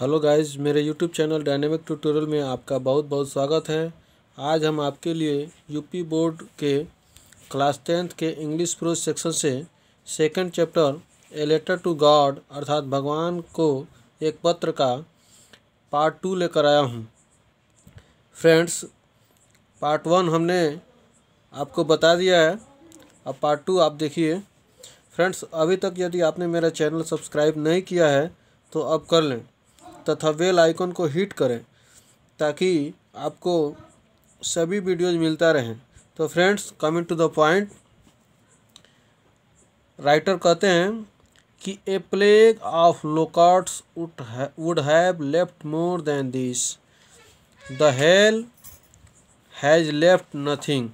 hello guys मेरे YouTube channel dynamic tutorial में आपका बहुत बहुत स्वागत है आज हम आपके लिए यूपी बोर्ड के क्लास टेंथ के इंग्लिश प्रो सेक्शन से second chapter a letter to God अर्थात भगवान को एक पत्र का पार्ट टू लेकर आया हूँ फ्रेंड्स पार्ट वन हमने आपको बता दिया है अब पार्ट टू आप देखिए फ्रेंड्स अभी तक यदि आपने मेरा चैनल सब्सक्राइब नहीं किया है तो अब कर लें तथा वेल आइकन को हिट करें ताकि आपको सभी वीडियोज मिलता रहें तो friends coming to the point writer कहते हैं कि a plague of locusts would have left more than this the hail has left nothing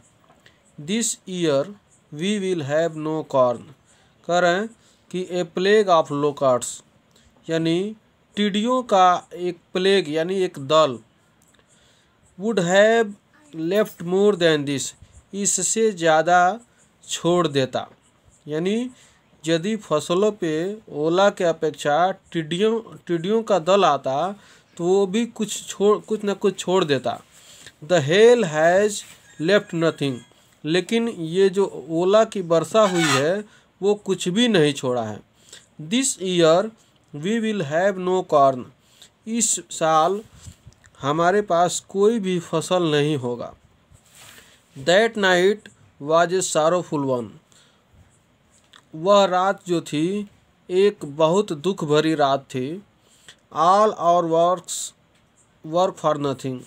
this year we will have no corn कह रहे हैं कि ए प्लेग ऑफ लोकॉट्स यानी टिडियों का एक प्लेग यानी एक दल would have left more than this इससे ज़्यादा छोड़ देता यानी यदि फसलों पे ओला के अपेक्षा टिडियों टिडियों का दल आता तो वो भी कुछ छोड़ कुछ ना कुछ छोड़ देता the hail has left nothing लेकिन ये जो ओला की वर्षा हुई है वो कुछ भी नहीं छोड़ा है this year we will have no corn इस साल हमारे पास कोई भी फसल नहीं होगा that night was a sorrowful one वह रात जो थी एक बहुत दुख भरी रात थी all our works work for nothing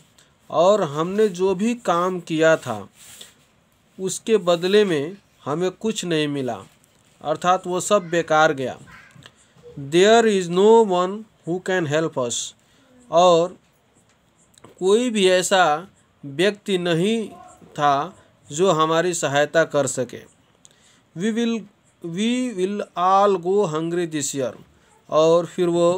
और हमने जो भी काम किया था उसके बदले में हमें कुछ नहीं मिला अर्थात वो सब बेकार गया there is no one who can help us और कोई भी ऐसा व्यक्ति नहीं था जो हमारी सहायता कर सके we will we will all go hungry this year और फिर वो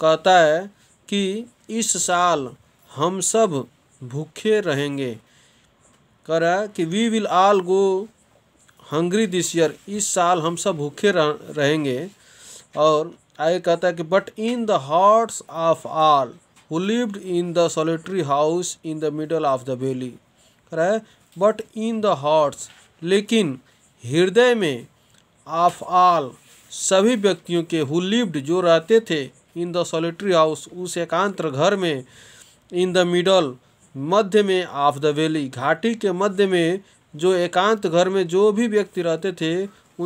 कहता है कि इस साल हम सब भूखे रहेंगे कह रहा कि we will all go hungry this year इस साल हम सब भूखे रहेंगे और आगे कहता है कि but in the hearts of all who lived in the solitary house in the middle of the valley है बट इन द हार्ट्स लेकिन हृदय में ऑफ आल सभी व्यक्तियों के हु लिव्ड जो रहते थे इन द सोलिट्री हाउस उस एकांत घर में इन द मिडल मध्य में ऑफ द वैली घाटी के मध्य में जो एकांत घर में जो भी व्यक्ति रहते थे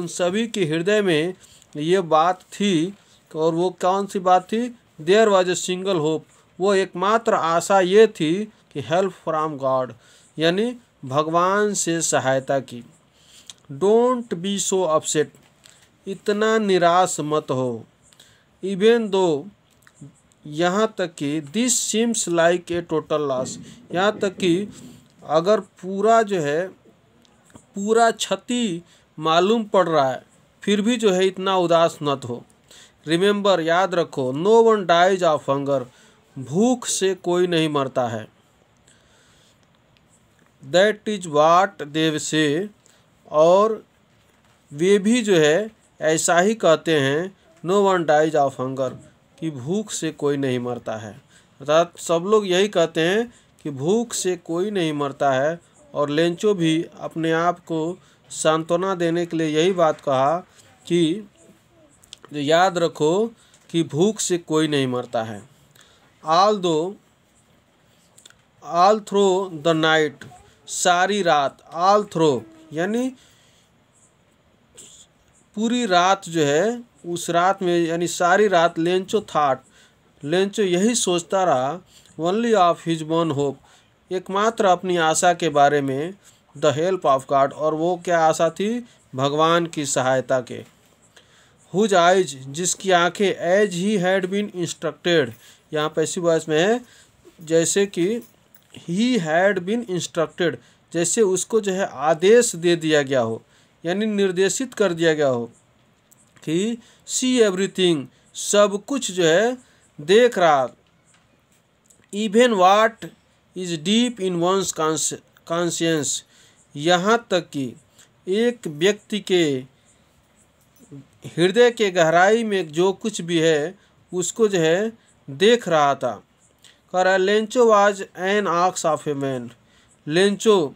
उन सभी के हृदय में ये बात थी और वो कौन सी बात थी there was a single hope वो एकमात्र आशा ये थी कि हेल्प फ्रॉम गॉड यानी भगवान से सहायता की डोंट बी सो अपसेट इतना निराश मत हो इवेन दो यहाँ तक कि this seems like a total loss यहाँ तक कि अगर पूरा जो है पूरा क्षति मालूम पड़ रहा है फिर भी जो है इतना उदास मत हो रिमेंबर याद रखो no one dies of hunger भूख से कोई नहीं मरता है दैट इज वाट देव से और वे भी जो है ऐसा ही कहते हैं no one dies of hunger कि भूख से कोई नहीं मरता है अर्थात सब लोग यही कहते हैं कि भूख से कोई नहीं मरता है और लेंचो भी अपने आप को सांत्वना देने के लिए यही बात कहा कि याद रखो कि भूख से कोई नहीं मरता है आल दो आल थ्रो द नाइट सारी रात आल थ्रो यानी पूरी रात जो है उस रात में यानी सारी रात लेंचो थाट लेंचो यही सोचता रहा only of his one hope एकमात्र अपनी आशा के बारे में द हेल्प ऑफ गॉड और वो क्या आशा थी भगवान की सहायता के हुज आइज जिसकी आंखें as he had been instructed यहाँ ऐसी बात में है जैसे कि ही हैड बीन इंस्ट्रक्टेड जैसे उसको जो है आदेश दे दिया गया हो यानी निर्देशित कर दिया गया हो कि सी एवरीथिंग सब कुछ जो है देख रहा even what is deep in one's conscience यहाँ तक कि एक व्यक्ति के हृदय के गहराई में जो कुछ भी है उसको जो है देख रहा था कर Lencho was an ox of a man Lencho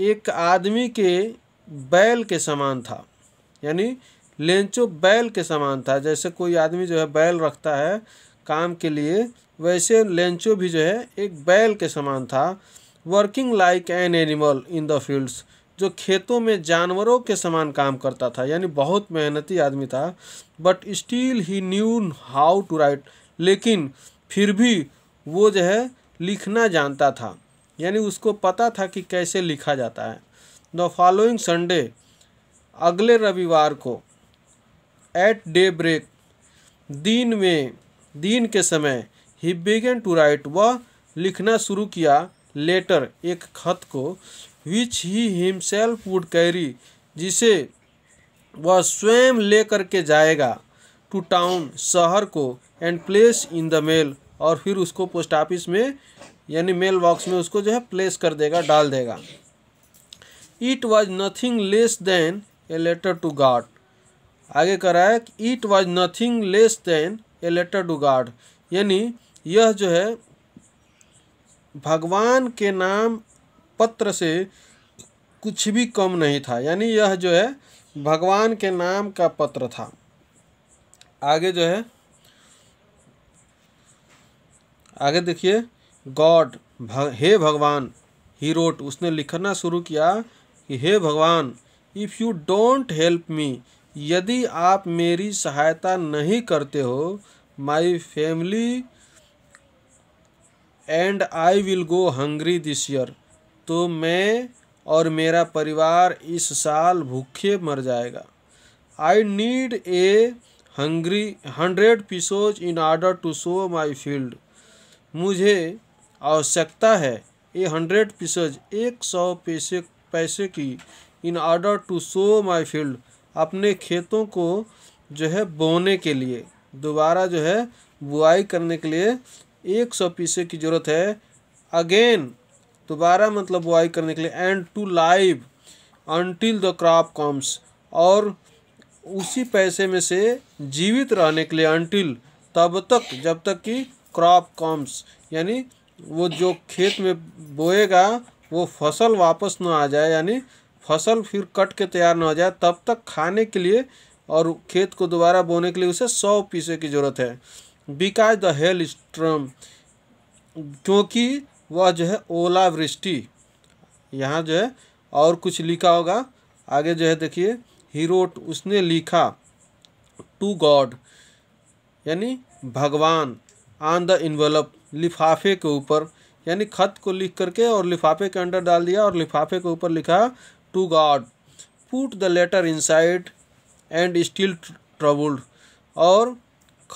एक आदमी के बैल के समान था यानी लेंचो बैल के समान था जैसे कोई आदमी जो है बैल रखता है काम के लिए वैसे लेंचो भी जो है एक बैल के समान था working like an animal in the fields जो खेतों में जानवरों के समान काम करता था यानी बहुत मेहनती आदमी था but still he knew how to write लेकिन फिर भी वो जो है लिखना जानता था यानी उसको पता था कि कैसे लिखा जाता है द फॉलोइंग संडे अगले रविवार को एट डे ब्रेक दिन में दिन के समय ही बिगेन टू राइट वह लिखना शुरू किया लेटर एक खत को which he himself would carry जिसे वह स्वयं ले करके जाएगा टू टाउन शहर को and place in the mail और फिर उसको पोस्ट ऑफिस में यानी मेल बॉक्स में उसको जो है प्लेस कर देगा डाल देगा it was nothing less than a letter to God आगे कराया कि it was nothing less than a letter to God यानी यह जो है भगवान के नाम पत्र से कुछ भी कम नहीं था यानी यह जो है भगवान के नाम का पत्र था आगे जो है आगे देखिए गॉड भग, हे भगवान ही रोट उसने लिखना शुरू किया कि हे भगवान if you don't help me यदि आप मेरी सहायता नहीं करते हो my family and I will go hungry this year तो मैं और मेरा परिवार इस साल भूखे मर जाएगा I need a hungry hundred pesos in order to sow my field मुझे आवश्यकता है ए हंड्रेड पीसोज एक सौ पैसे पैसे की in order to sow my field अपने खेतों को जो है बोने के लिए दोबारा जो है बुआई करने के लिए एक सौ पीसे की ज़रूरत है अगेन दोबारा मतलब बुआई करने के लिए and to live until the crop comes और उसी पैसे में से जीवित रहने के लिए अनटिल तब तक जब तक कि क्रॉप कम्स यानी वो जो खेत में बोएगा वो फसल वापस ना आ जाए यानी फसल फिर कट के तैयार ना हो जाए तब तक खाने के लिए और खेत को दोबारा बोने के लिए उसे सौ पीसे की ज़रूरत है बिकॉज द हेल स्ट्रम क्योंकि वह जो है ओलावृष्टि यहाँ जो है और कुछ लिखा होगा आगे जो है देखिए हीरोट उसने लिखा टू गॉड यानी भगवान ऑन द इन्वेलप लिफाफे के ऊपर यानी खत को लिख करके और लिफाफे के अंदर डाल दिया और लिफाफे के ऊपर लिखा to God put the letter inside and still troubled और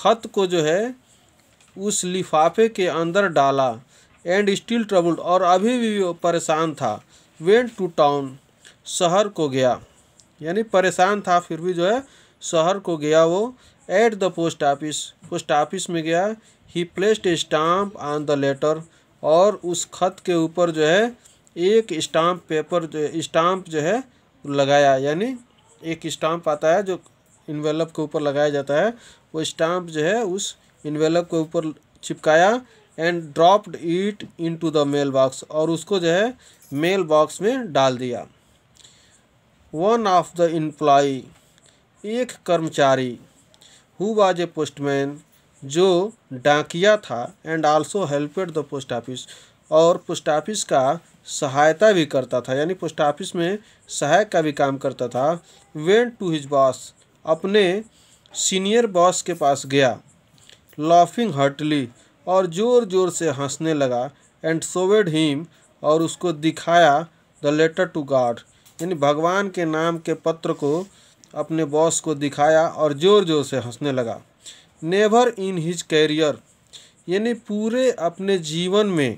ख़त को जो है उस लिफाफे के अंदर डाला एंड स्टिल ट्रबल्ड और अभी भी परेशान था वेंट टू टाउन शहर को गया यानी परेशान था फिर भी जो है शहर को गया वो at the post office post office में गया he placed stamp on the letter और उस खत के ऊपर जो है एक स्टाम्प पेपर जो स्टाम्प जो है लगाया यानी एक स्टाम्प आता है जो इन्वेलप के ऊपर लगाया जाता है वो स्टाम्प जो है उस इन्वेलप के ऊपर चिपकाया and dropped it to the mail box और उसको जो है मेल बॉक्स में डाल दिया वन ऑफ द एम्प्लॉ एक कर्मचारी हु वाज ए पोस्टमैन जो डाकिया था and also helped the post office और पोस्ट ऑफिस का सहायता भी करता था यानी पोस्ट ऑफिस में सहायक का भी काम करता था वेंट टू हिज बॉस अपने सीनियर बॉस के पास गया लॉफिंग हर्टली और ज़ोर ज़ोर से हंसने लगा एंड सोवेड हिम और उसको दिखाया द लेटर टू गॉड यानी भगवान के नाम के पत्र को अपने बॉस को दिखाया और ज़ोर ज़ोर से हंसने लगा नेवर इन हिज कैरियर यानी पूरे अपने जीवन में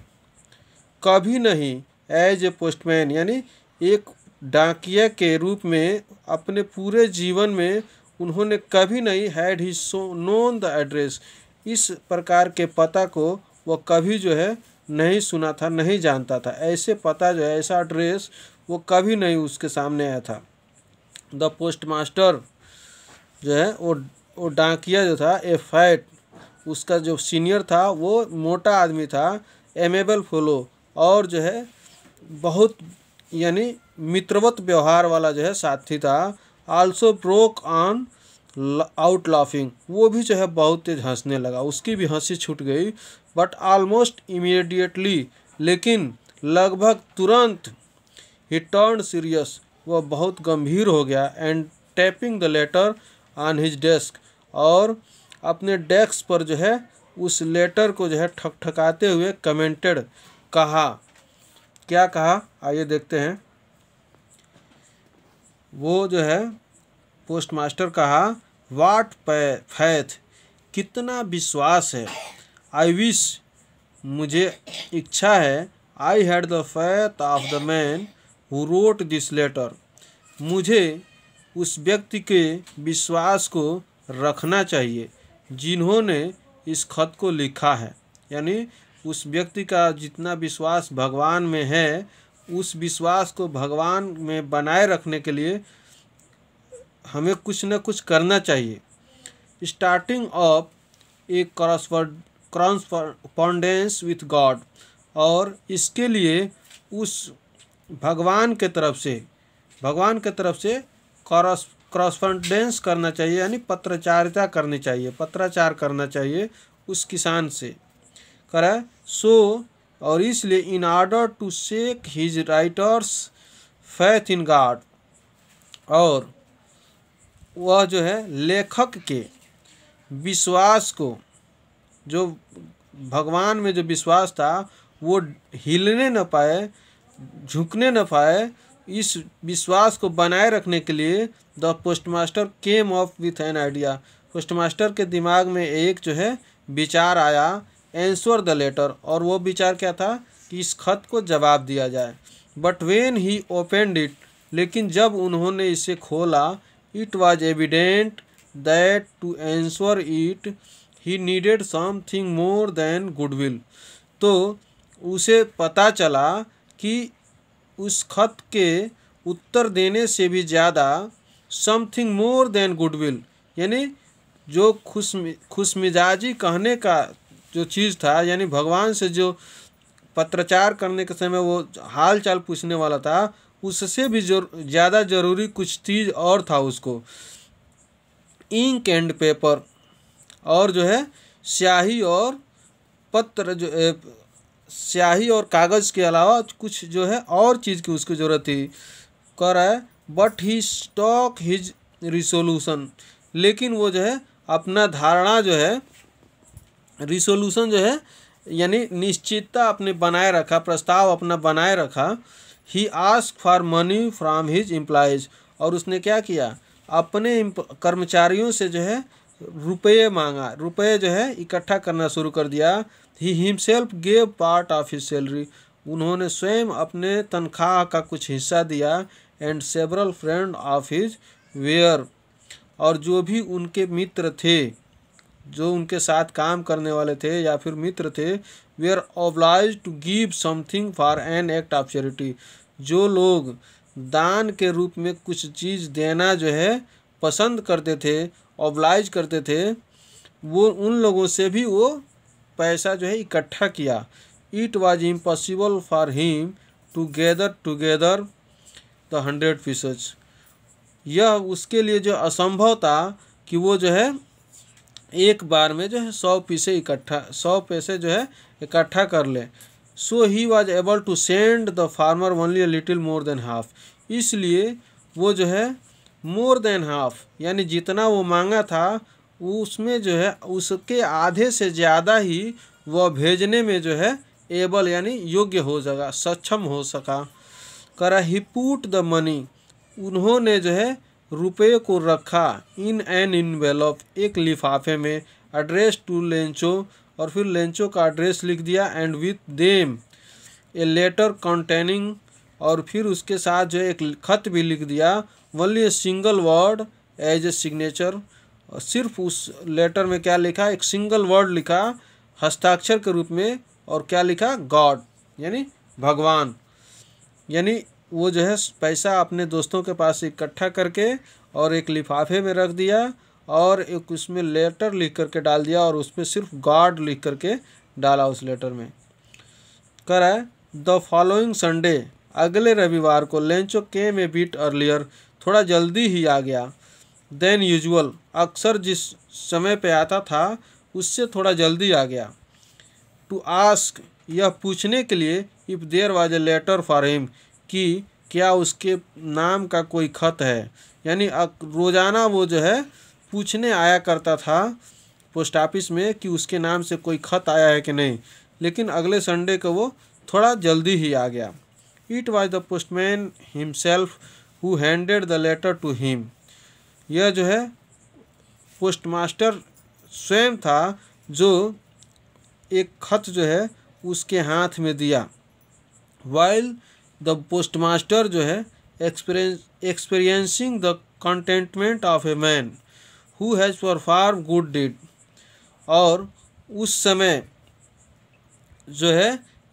कभी नहीं एज ए पोस्टमैन यानी एक डाकिया के रूप में अपने पूरे जीवन में उन्होंने कभी नहीं had he so known the address इस प्रकार के पता को वो कभी जो है नहीं सुना था नहीं जानता था ऐसे पता जो है ऐसा एड्रेस वो कभी नहीं उसके सामने आया था द पोस्ट मास्टर जो है वो वो डाकिया जो था ए फैट उसका जो सीनियर था वो मोटा आदमी था एमेबल फोलो और जो है बहुत यानी मित्रवत व्यवहार वाला जो है साथी था also broke on out laughing वो भी जो है बहुत तेज हंसने लगा उसकी भी हंसी छूट गई बट आलमोस्ट इमीडिएटली लेकिन लगभग तुरंत ही टर्न सीरियस वह बहुत गंभीर हो गया and tapping the letter on his desk और अपने डेस्क पर जो है उस लेटर को जो है ठकठकाते हुए कमेंटेड कहा क्या कहा आइए देखते हैं वो जो है पोस्टमास्टर कहा वाट फैथ कितना विश्वास है आई विश मुझे इच्छा है I had the faith of the man who wrote this letter मुझे उस व्यक्ति के विश्वास को रखना चाहिए जिन्होंने इस खत को लिखा है यानी उस व्यक्ति का जितना विश्वास भगवान में है उस विश्वास को भगवान में बनाए रखने के लिए हमें कुछ ना कुछ करना चाहिए starting off a crossword correspondence with God और इसके लिए उस भगवान के तरफ से भगवान के तरफ से क्रॉस क्रॉसपॉन्डेंस करना चाहिए यानी पत्राचारिता करनी चाहिए पत्राचार करना चाहिए उस किसान से करें सो so, और इसलिए in order to shake his writer's faith in God और वह जो है लेखक के विश्वास को जो भगवान में जो विश्वास था वो हिलने न पाए झुकने न पाए इस विश्वास को बनाए रखने के लिए the post master came off with an idea post master के दिमाग में एक जो है विचार आया एंसर द लेटर और वो विचार क्या था कि इस खत को जवाब दिया जाए but when he opened it लेकिन जब उन्होंने इसे खोला it was evident that to answer it he needed something more than goodwill तो उसे पता चला कि उस खत के उत्तर देने से भी ज़्यादा समथिंग मोर देन गुडविल यानी जो खुश खुश मिजाजी कहने का जो चीज़ था यानी भगवान से जो पत्रचार करने के समय वो हाल चाल पूछने वाला था उससे भी ज़्यादा ज़रूरी कुछ चीज़ और था उसको इंक एंड पेपर और जो है स्याही और पत्र जो ए, स्याही और कागज़ के अलावा कुछ जो है और चीज़ की उसकी ज़रूरत थी कर है but he stuck his resolution लेकिन वो जो है अपना धारणा जो है रिसोल्यूशन जो है यानी निश्चितता अपने बनाए रखा प्रस्ताव अपना बनाए रखा he ask for money from his employees और उसने क्या किया अपने कर्मचारियों से जो है रुपये मांगा रुपये जो है इकट्ठा करना शुरू कर दिया he himself gave part of his salary उन्होंने स्वयं अपने तनख्वाह का कुछ हिस्सा दिया and several friend of his were और जो भी उनके मित्र थे जो उनके साथ काम करने वाले थे या फिर मित्र थे were obliged to give something for an act of charity जो लोग दान के रूप में कुछ चीज़ देना जो है पसंद करते थे ऑबलाइज करते थे वो उन लोगों से भी वो पैसा जो है इकट्ठा किया it was impossible for him to gather together the hundred pieces यह उसके लिए जो असंभव था कि वो जो है एक बार में जो है सौ पीसे इकट्ठा सौ पैसे जो है इकट्ठा कर ले so he was able to send the farmer only little more than half इसलिए वो जो है मोर देन हाफ यानी जितना वो मांगा था उसमें जो है उसके आधे से ज़्यादा ही वह भेजने में जो है एबल यानी योग्य हो सका सक्षम हो सका करा ही पुट द मनी उन्होंने जो है रुपये को रखा इन एन इनवेलप एक लिफाफे में एड्रेस टू लेंचो और फिर लेंचो का एड्रेस लिख दिया and with them a letter containing और फिर उसके साथ जो एक खत भी लिख दिया only a single word as a signature सिर्फ उस लेटर में क्या लिखा एक सिंगल वर्ड लिखा हस्ताक्षर के रूप में और क्या लिखा गॉड यानी भगवान यानी वो जो है पैसा अपने दोस्तों के पास इकट्ठा करके और एक लिफाफे में रख दिया और एक उसमें लेटर लिख करके डाल दिया और उसमें सिर्फ गार्ड लिख करके डाला उस लेटर में कह रहा है द फॉलोइंग संडे अगले रविवार को लेंचो के में बीट अर्लियर थोड़ा जल्दी ही आ गया देन यूजुअल अक्सर जिस समय पे आता था उससे थोड़ा जल्दी आ गया टू आस्क यह पूछने के लिए if there was a letter for him कि क्या उसके नाम का कोई खत है यानी रोज़ाना वो जो है पूछने आया करता था पोस्ट ऑफिस में कि उसके नाम से कोई खत आया है कि नहीं लेकिन अगले संडे को वो थोड़ा जल्दी ही आ गया it was the postman himself who handed the letter to him यह जो है पोस्ट मास्टर स्वयं था जो एक खत जो है उसके हाथ में दिया वाइल द पोस्ट मास्टर जो है experiencing the contentment of a man who has perform good deed और उस समय जो है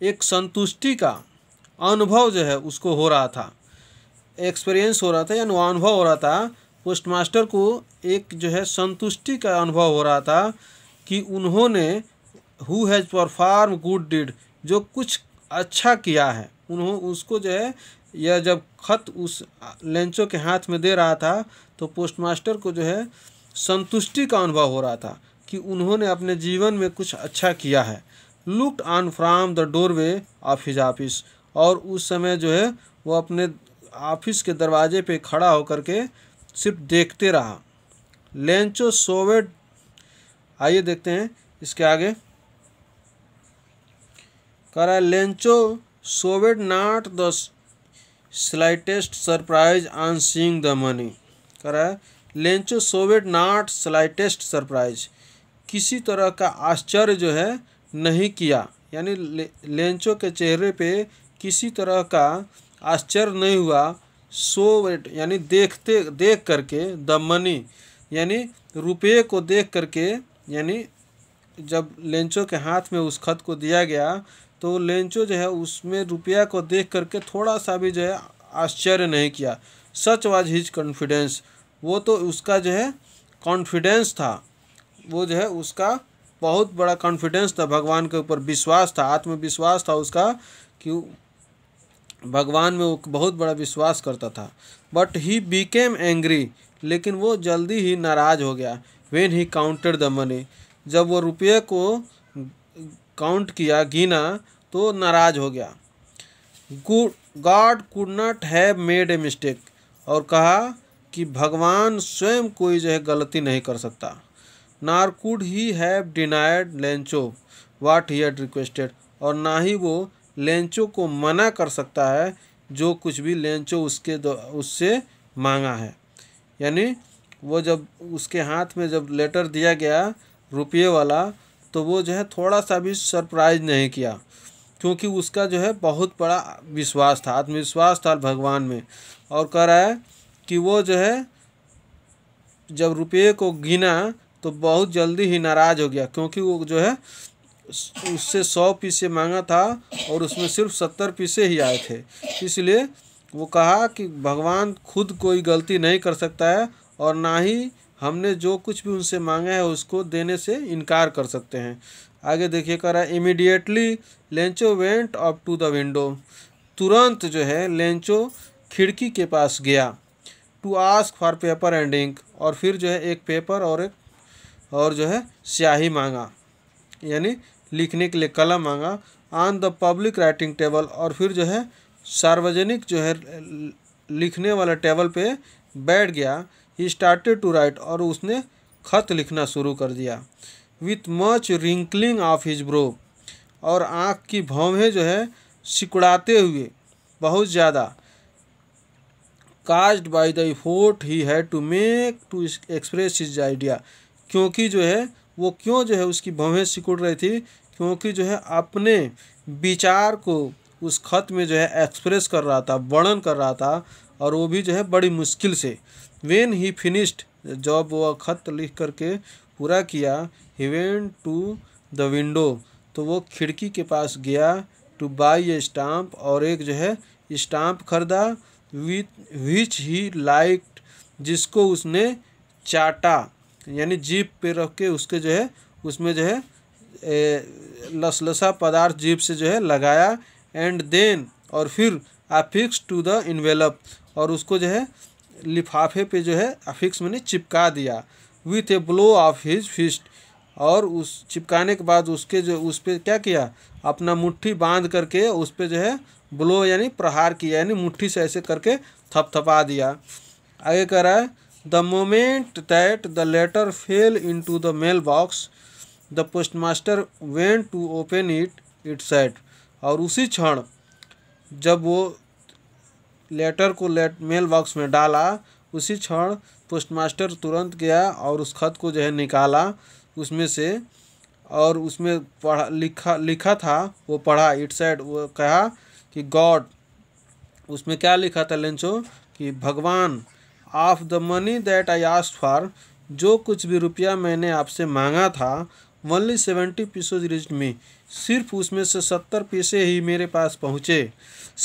एक संतुष्टि का अनुभव जो है उसको हो रहा था एक्सपीरियंस हो रहा था यानी अनुभव हो रहा था पोस्ट मास्टर को एक जो है संतुष्टि का अनुभव हो रहा था कि उन्होंने who has perform good deed जो कुछ अच्छा किया है उन्होंने उसको जो है यह जब खत उस लेंचो के हाथ में दे रहा था तो पोस्टमास्टर को जो है संतुष्टि का अनुभव हो रहा था कि उन्होंने अपने जीवन में कुछ अच्छा किया है looked on from the doorway of his office और उस समय जो है वो अपने ऑफिस के दरवाजे पे खड़ा होकर के सिर्फ देखते रहा लेंचो सोवेट आइए देखते हैं इसके आगे करा Lencho showed not the slightest surprise on seeing the money करा है Lencho showed not slightest surprise किसी तरह का आश्चर्य जो है नहीं किया यानी ले, लेंचो के चेहरे पे किसी तरह का आश्चर्य नहीं हुआ सोवेट यानी देखते देख करके द मनी यानी रुपये को देख करके यानी जब लेंचो के हाथ में उस खत को दिया गया तो लेंचो जो है उसमें रुपया को देख करके थोड़ा सा भी जो है आश्चर्य नहीं किया सच वाज हिज कॉन्फिडेंस वो तो उसका जो है कॉन्फिडेंस था वो जो है उसका बहुत बड़ा कॉन्फिडेंस था भगवान के ऊपर विश्वास था आत्मविश्वास था उसका कि भगवान में वो बहुत बड़ा विश्वास करता था बट ही बीकेम एंग्री लेकिन वो जल्दी ही नाराज हो गया when he counted the money जब वो रुपये को काउंट किया गिना तो नाराज हो गया good God could not have made a mistake और कहा कि भगवान स्वयं कोई जो है गलती नहीं कर सकता nor could he have denied Lencho what he had requested और ना ही वो लेंचो को मना कर सकता है जो कुछ भी लेंचो उसके उससे मांगा है यानी वो जब उसके हाथ में जब लेटर दिया गया रुपये वाला तो वो जो है थोड़ा सा भी सरप्राइज नहीं किया क्योंकि उसका जो है बहुत बड़ा विश्वास था आत्मविश्वास था भगवान में और कह रहा है कि वो जो है जब रुपये को गिना तो बहुत जल्दी ही नाराज़ हो गया क्योंकि वो जो है उससे सौ पीसे मांगा था और उसमें सिर्फ सत्तर पीसे ही आए थे इसलिए वो कहा कि भगवान खुद कोई गलती नहीं कर सकता है और ना ही हमने जो कुछ भी उनसे मांगा है उसको देने से इनकार कर सकते हैं आगे देखिए कह रहा है immediately Lencho went up to the window तुरंत जो है लेंचो खिड़की के पास गया to ask for paper and ink और फिर जो है एक पेपर और एक और जो है स्याही मांगा यानी लिखने के लिए कलम मांगा on the public writing table और फिर जो है सार्वजनिक जो है लिखने वाला टेबल पे बैठ गया ही स्टार्टेड टू राइट और उसने खत लिखना शुरू कर दिया with much wrinkling of his brow और आँख की भौवें जो है सिकुड़ाते हुए बहुत ज़्यादा caused by the effort he had to make to express his idea क्योंकि जो है वो क्यों जो है उसकी भवें सिकुड़ रही थी क्योंकि जो है अपने विचार को उस खत में जो है एक्सप्रेस कर रहा था वर्णन कर रहा था और वो भी जो है बड़ी मुश्किल से वेन ही फिनिश्ड जब वह खत लिख करके पूरा किया he went to the window तो वो खिड़की के पास गया टू बाई ए स्टाम्प और एक जो है स्टाम्प खरीदा विथ विच ही लाइट जिसको उसने चाटा यानी जीप पे रख के उसके जो है उसमें जो है लसलसा पदार्थ जीप से जो है लगाया एंड देन और फिर अफिक्स टू द इन्वेलप और उसको जो है लिफाफे पे जो है अफिक्स मैंने चिपका दिया with a blow of his fist और उस चिपकाने के बाद उसके जो उस पर क्या किया अपना मुट्ठी बांध करके उस पर जो है ब्लो यानी प्रहार किया यानी मुट्ठी से ऐसे करके थपथपा दिया आगे कह रहा है the moment that the letter fell into the mail box the post master went to open it it said और उसी क्षण जब वो लेटर को लेट मेल बॉक्स में डाला उसी क्षण पोस्ट मास्टर तुरंत गया और उस खत को जो है निकाला उसमें से और उसमें पढ़ा लिखा लिखा था वो पढ़ा इट सेट वो कहा कि गॉड उसमें क्या लिखा था लेंचो कि भगवान of the money that I asked for जो कुछ भी रुपया मैंने आपसे मांगा था only seventy pieces reached me सिर्फ उसमें से सत्तर पीसे ही मेरे पास पहुँचे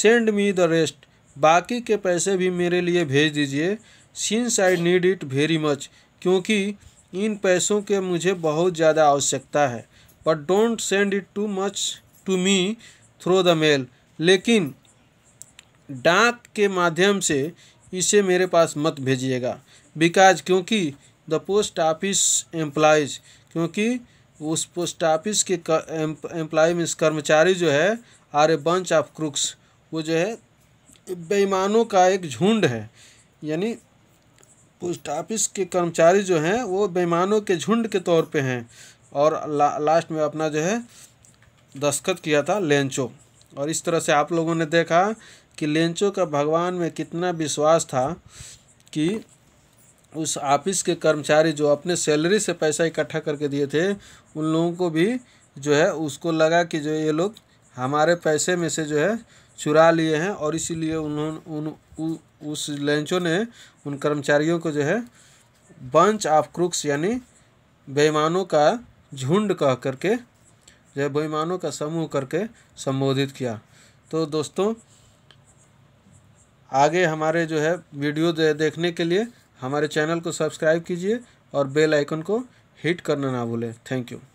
सेंड मी द रेस्ट बाकी के पैसे भी मेरे लिए भेज दीजिए since I need it very much क्योंकि इन पैसों के मुझे बहुत ज़्यादा आवश्यकता है but don't send it too much to me through the mail लेकिन डाक के माध्यम से इसे मेरे पास मत भेजिएगा बिकॉज क्योंकि द पोस्ट ऑफिस एम्प्लॉयज़ क्योंकि उस पोस्ट ऑफिस के एम्प्लॉय मीन्स कर्मचारी जो है are a bunch of crooks वो जो है बेईमानों का एक झुंड है यानी पोस्ट ऑफिस के कर्मचारी जो हैं वो बेईमानों के झुंड के तौर पे हैं और ला, लास्ट में अपना जो है दस्खत किया था लेंचो और इस तरह से आप लोगों ने देखा कि लेंचो का भगवान में कितना विश्वास था कि उस ऑफिस के कर्मचारी जो अपने सैलरी से पैसा इकट्ठा करके दिए थे उन लोगों को भी जो है उसको लगा कि जो ये लोग हमारे पैसे में से जो है चुरा लिए हैं और इसीलिए उन्होंने उन, उन उ, उस लेंचो ने उन कर्मचारियों को जो है बंच ऑफ क्रुक्स यानी बेईमानों का झुंड कह करके जो है बेईमानों का समूह करके संबोधित किया तो दोस्तों आगे हमारे जो है वीडियो देखने के लिए हमारे चैनल को सब्सक्राइब कीजिए और बेल आइकन को हिट करना ना भूलें थैंक यू